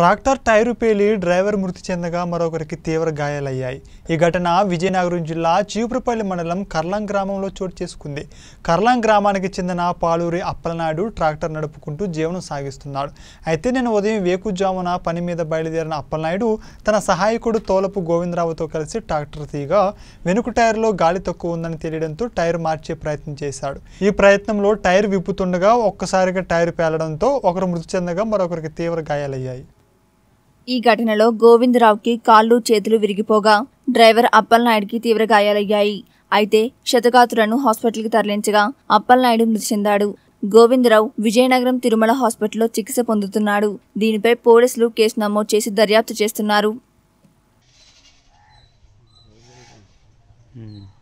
Tractor tyre పేలి driver మృతి చెందగా మరొకరికి తీవ్ర గాయాలయ్యాయి ఈ ఘటన విజయనగరం జిల్లా చీపురుపల్లి మండలం కర్లాంగ్ గ్రామంలో చోటు చేసుకుంది కర్లాంగ్ గ్రామానికి చెందిన పాలూరి అప్పలనాయుడు ట్రాక్టర్ నడుపుకుంటూ జీవనం సాగిస్తున్నాడు అయితే నేను ఉదయం వేకుజామున పని మీద బయలుదేరిన అప్పలనాయుడు తన సహాయకుడు తోలపు గోవిందరావుతో కలిసి ట్రాక్టర్ తీయగా వెనుక టైర్లో గాలి తక్కువ ఉందని తెలియడంతో టైర్ మార్చే ప్రయత్నం చేశాడు ఈ ప్రయత్నంలో టైర్ విప్పుతుండగా ఒక్కసారిగా టైర్ పేలడంతో ఒకరు మృతి చెందగా మరొకరికి తీవ్ర గాయాలయ్యాయి ఈ ఘటనలో గోవిందరావుకి కాళ్ళు చేతులు విరిగిపోగా డ్రైవర్ అప్పలనాయుడికి తీవ్ర గాయాలయ్యాయి అయితే క్షతగాతులను హాస్పిటల్కి తరలించగా అప్పలనాయుడు మృతి చెందాడు గోవిందరావు విజయనగరం తిరుమల హాస్పిటల్లో చికిత్స పొందుతున్నాడు దీనిపై పోలీసులు కేసు నమోదు చేసి దర్యాప్తు చేస్తున్నారు hmm.